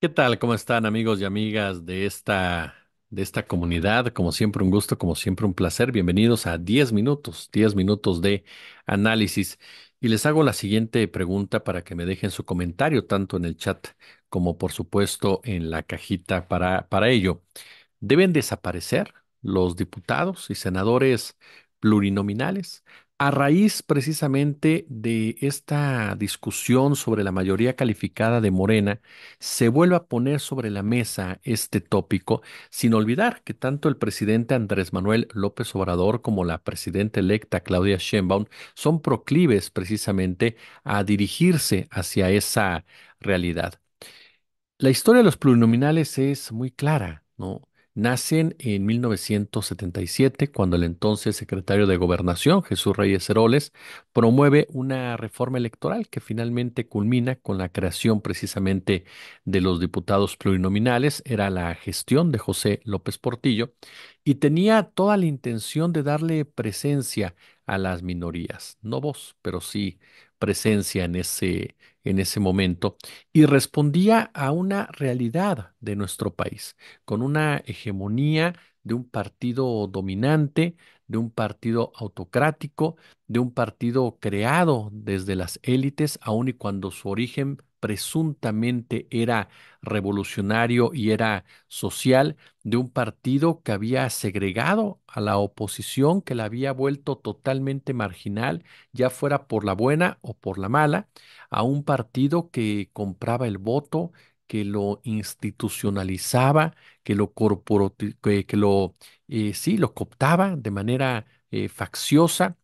¿Qué tal? ¿Cómo están amigos y amigas de esta, de esta comunidad? Como siempre, un gusto, como siempre, un placer. Bienvenidos a 10 minutos, 10 minutos de análisis. Y les hago la siguiente pregunta para que me dejen su comentario, tanto en el chat como, por supuesto, en la cajita para, para ello. ¿Deben desaparecer los diputados y senadores plurinominales? A raíz precisamente de esta discusión sobre la mayoría calificada de Morena, se vuelve a poner sobre la mesa este tópico, sin olvidar que tanto el presidente Andrés Manuel López Obrador como la presidenta electa Claudia Sheinbaum son proclives precisamente a dirigirse hacia esa realidad. La historia de los plurinominales es muy clara, ¿no? nacen en 1977, cuando el entonces secretario de Gobernación, Jesús Reyes Heroles, promueve una reforma electoral que finalmente culmina con la creación precisamente de los diputados plurinominales. Era la gestión de José López Portillo y tenía toda la intención de darle presencia a las minorías, no vos, pero sí presencia en ese, en ese momento y respondía a una realidad de nuestro país, con una hegemonía de un partido dominante, de un partido autocrático, de un partido creado desde las élites, aun y cuando su origen presuntamente era revolucionario y era social de un partido que había segregado a la oposición, que la había vuelto totalmente marginal, ya fuera por la buena o por la mala, a un partido que compraba el voto, que lo institucionalizaba, que lo que, lo eh, sí, lo cooptaba de manera eh, facciosa,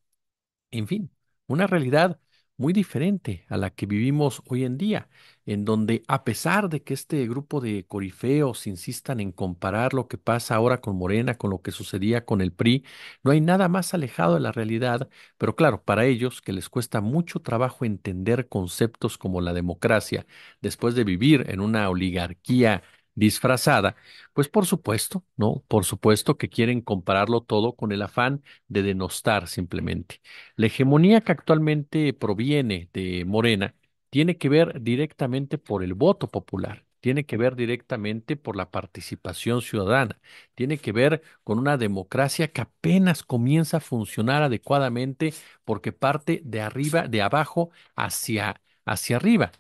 en fin, una realidad muy diferente a la que vivimos hoy en día, en donde a pesar de que este grupo de corifeos insistan en comparar lo que pasa ahora con Morena, con lo que sucedía con el PRI, no hay nada más alejado de la realidad, pero claro, para ellos que les cuesta mucho trabajo entender conceptos como la democracia, después de vivir en una oligarquía disfrazada, pues por supuesto, ¿no? Por supuesto que quieren compararlo todo con el afán de denostar simplemente. La hegemonía que actualmente proviene de Morena tiene que ver directamente por el voto popular, tiene que ver directamente por la participación ciudadana, tiene que ver con una democracia que apenas comienza a funcionar adecuadamente porque parte de arriba, de abajo hacia hacia arriba.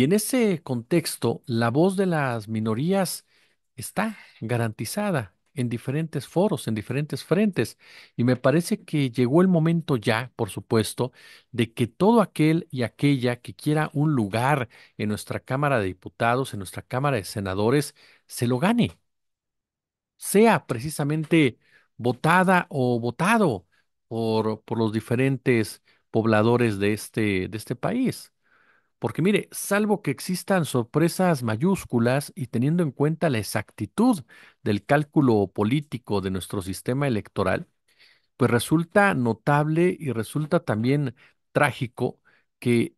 Y en ese contexto, la voz de las minorías está garantizada en diferentes foros, en diferentes frentes. Y me parece que llegó el momento ya, por supuesto, de que todo aquel y aquella que quiera un lugar en nuestra Cámara de Diputados, en nuestra Cámara de Senadores, se lo gane. Sea precisamente votada o votado por, los diferentes pobladores de este, de este país. Porque mire, salvo que existan sorpresas mayúsculas y teniendo en cuenta la exactitud del cálculo político de nuestro sistema electoral, pues resulta notable y resulta también trágico que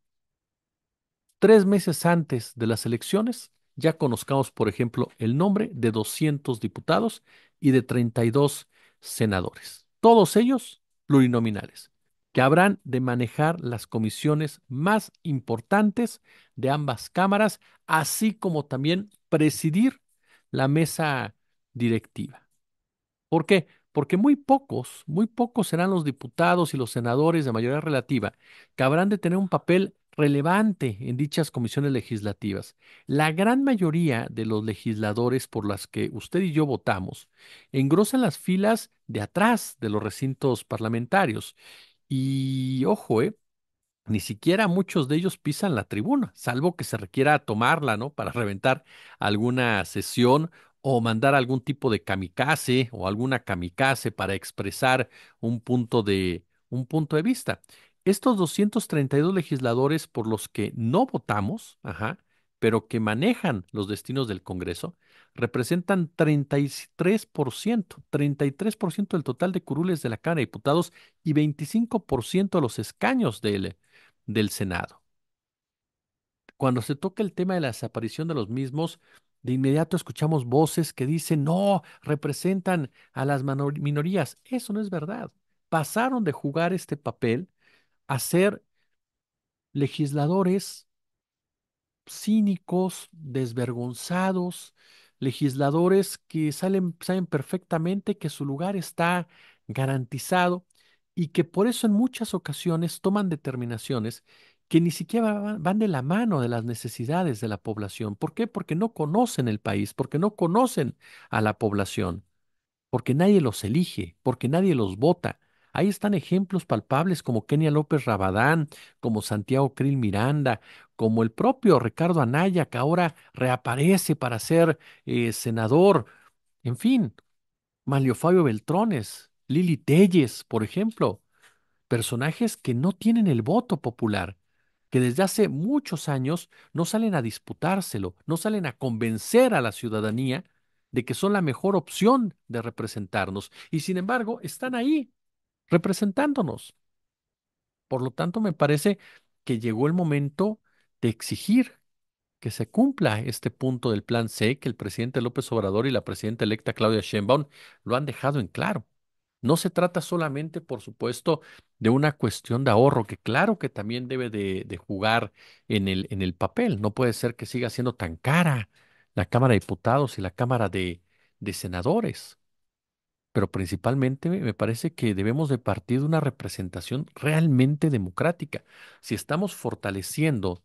tres meses antes de las elecciones ya conozcamos, por ejemplo, el nombre de 200 diputados y de 32 senadores, todos ellos plurinominales que habrán de manejar las comisiones más importantes de ambas cámaras, así como también presidir la mesa directiva. ¿Por qué? Porque muy pocos, muy pocos serán los diputados y los senadores de mayoría relativa que habrán de tener un papel relevante en dichas comisiones legislativas. La gran mayoría de los legisladores por las que usted y yo votamos engrosan las filas de atrás de los recintos parlamentarios y ojo, eh, ni siquiera muchos de ellos pisan la tribuna, salvo que se requiera tomarla, ¿no? Para reventar alguna sesión o mandar algún tipo de kamikaze o alguna kamikaze para expresar un punto de un punto de vista. Estos 232 legisladores por los que no votamos, ajá, pero que manejan los destinos del Congreso, representan 33%, 33% del total de curules de la Cámara de Diputados y 25% de los escaños del, del Senado. Cuando se toca el tema de la desaparición de los mismos, de inmediato escuchamos voces que dicen, no, representan a las minorías. Eso no es verdad. Pasaron de jugar este papel a ser legisladores cínicos, desvergonzados, legisladores que salen, saben perfectamente que su lugar está garantizado y que por eso en muchas ocasiones toman determinaciones que ni siquiera van de la mano de las necesidades de la población. ¿Por qué? Porque no conocen el país, porque no conocen a la población, porque nadie los elige, porque nadie los vota, Ahí están ejemplos palpables como Kenia López Rabadán, como Santiago Krill Miranda, como el propio Ricardo Anaya, que ahora reaparece para ser eh, senador. En fin, Manlio Fabio Beltrones, Lili Telles, por ejemplo. Personajes que no tienen el voto popular, que desde hace muchos años no salen a disputárselo, no salen a convencer a la ciudadanía de que son la mejor opción de representarnos. Y sin embargo, están ahí, representándonos. Por lo tanto, me parece que llegó el momento de exigir que se cumpla este punto del plan C que el presidente López Obrador y la presidenta electa Claudia Sheinbaum lo han dejado en claro. No se trata solamente, por supuesto, de una cuestión de ahorro, que claro que también debe de, jugar en el, en el papel. No puede ser que siga siendo tan cara la Cámara de Diputados y la Cámara de Senadores pero principalmente me parece que debemos de partir de una representación realmente democrática. Si estamos fortaleciendo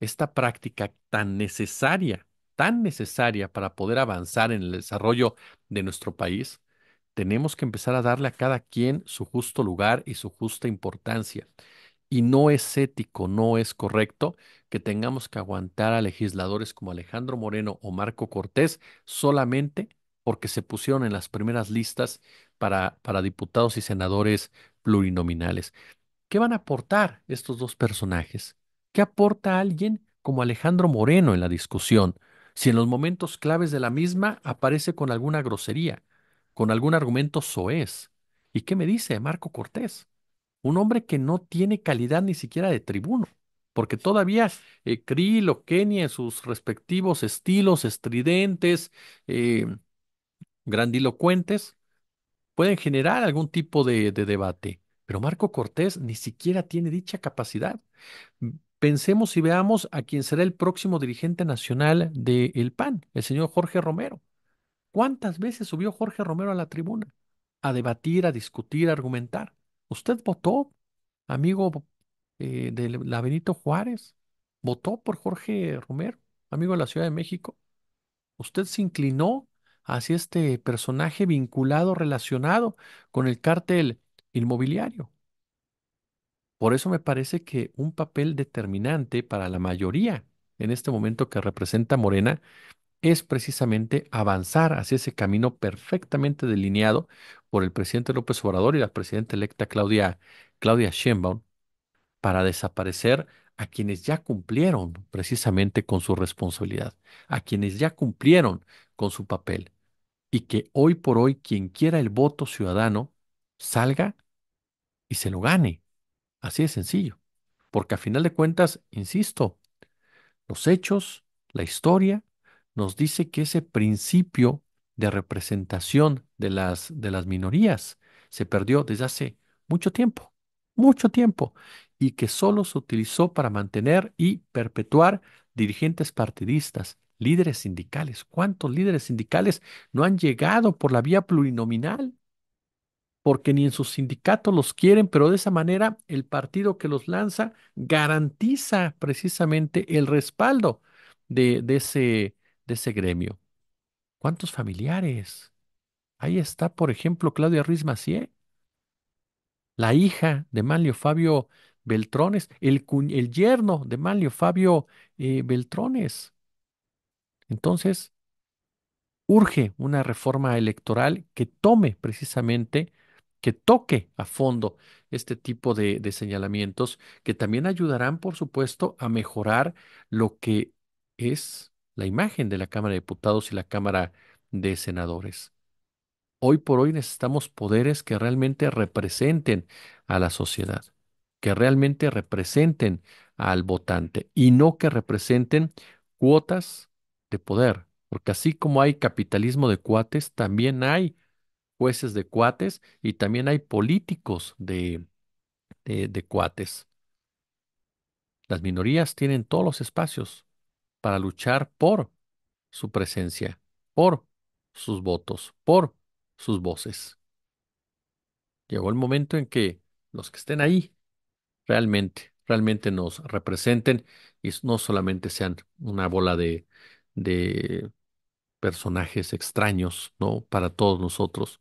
esta práctica tan necesaria, tan necesaria para poder avanzar en el desarrollo de nuestro país, tenemos que empezar a darle a cada quien su justo lugar y su justa importancia. Y no es ético, no es correcto que tengamos que aguantar a legisladores como Alejandro Moreno o Marco Cortés solamente porque se pusieron en las primeras listas para, diputados y senadores plurinominales. ¿Qué van a aportar estos dos personajes? ¿Qué aporta alguien como Alejandro Moreno en la discusión si en los momentos claves de la misma aparece con alguna grosería, con algún argumento soez? ¿Y qué me dice Marco Cortés? Un hombre que no tiene calidad ni siquiera de tribuno, porque todavía eh, Krill o Kenia en sus respectivos estilos estridentes, eh, grandilocuentes pueden generar algún tipo de, debate, pero Marco Cortés ni siquiera tiene dicha capacidad. Pensemos y veamos a quién será el próximo dirigente nacional del PAN, el señor Jorge Romero. ¿Cuántas veces subió Jorge Romero a la tribuna? A debatir, a discutir, a argumentar. Usted votó, amigo eh, de la Benito Juárez, votó por Jorge Romero, amigo de la Ciudad de México. Usted se inclinó hacia este personaje vinculado, relacionado con el cártel inmobiliario. Por eso me parece que un papel determinante para la mayoría en este momento que representa Morena es precisamente avanzar hacia ese camino perfectamente delineado por el presidente López Obrador y la presidenta electa Claudia, Claudia Sheinbaum para desaparecer a quienes ya cumplieron precisamente con su responsabilidad, a quienes ya cumplieron con su papel y que hoy por hoy quien quiera el voto ciudadano salga y se lo gane. Así de sencillo. Porque a final de cuentas, insisto, los hechos, la historia, nos dice que ese principio de representación de las, de las minorías se perdió desde hace mucho tiempo mucho tiempo y que solo se utilizó para mantener y perpetuar dirigentes partidistas, líderes sindicales. ¿Cuántos líderes sindicales no han llegado por la vía plurinominal? Porque ni en sus sindicatos los quieren, pero de esa manera el partido que los lanza garantiza precisamente el respaldo de, ese, ese gremio. ¿Cuántos familiares? Ahí está, por ejemplo, Claudia Ruiz la hija de Manlio Fabio Beltrones, el, yerno de Manlio Fabio eh, Beltrones. Entonces, urge una reforma electoral que tome precisamente, que toque a fondo este tipo de señalamientos, que también ayudarán, por supuesto, a mejorar lo que es la imagen de la Cámara de Diputados y la Cámara de Senadores. Hoy por hoy necesitamos poderes que realmente representen a la sociedad, que realmente representen al votante y no que representen cuotas de poder, porque así como hay capitalismo de cuates, también hay jueces de cuates y también hay políticos de, cuates. Las minorías tienen todos los espacios para luchar por su presencia, por sus votos, por sus voces. Llegó el momento en que los que estén ahí realmente, realmente nos representen y no solamente sean una bola de, de personajes extraños, ¿no? Para todos nosotros.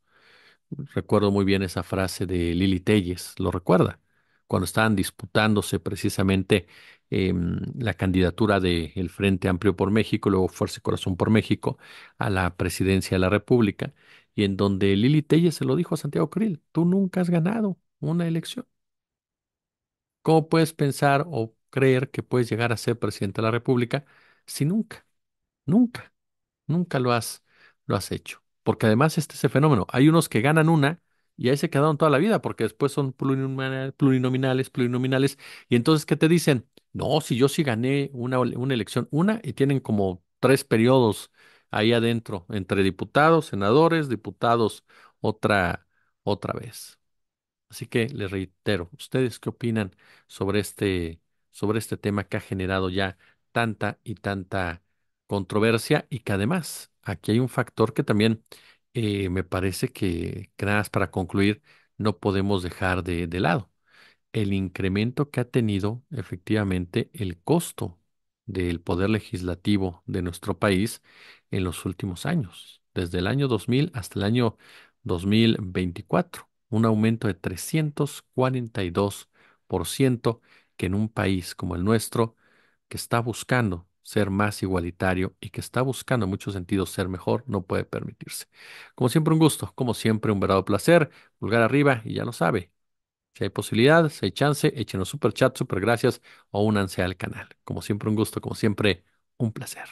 Recuerdo muy bien esa frase de Lili Telles, ¿lo recuerda? Cuando estaban disputándose precisamente em, la candidatura del Frente Amplio por México, luego Fuerza y Corazón por México, a la presidencia de la República y en donde Lili Telle se lo dijo a Santiago Krill, tú nunca has ganado una elección. ¿Cómo puedes pensar o creer que puedes llegar a ser presidente de la República si nunca, nunca, nunca lo has, lo has hecho? Porque además este es el fenómeno. Hay unos que ganan una y ahí se quedaron toda la vida porque después son plurinominales, plurinominales. Y entonces, ¿qué te dicen? No, si yo sí gané una, una elección, una, y tienen como tres periodos ahí adentro, entre diputados, senadores, diputados, otra, otra vez. Así que les reitero, ¿ustedes qué opinan sobre este, sobre este tema que ha generado ya tanta y tanta controversia y que además aquí hay un factor que también eh, me parece que, para concluir, no podemos dejar de lado el incremento que ha tenido efectivamente el costo del poder legislativo de nuestro país en los últimos años, desde el año 2000 hasta el año 2024, un aumento de 342% que en un país como el nuestro, que está buscando ser más igualitario y que está buscando en muchos sentidos ser mejor, no puede permitirse. Como siempre, un gusto, como siempre, un verdadero placer, pulgar arriba y ya lo sabe, si hay posibilidad, si hay chance, échenos super chat, super gracias o únanse al canal. Como siempre, un gusto, como siempre, un placer.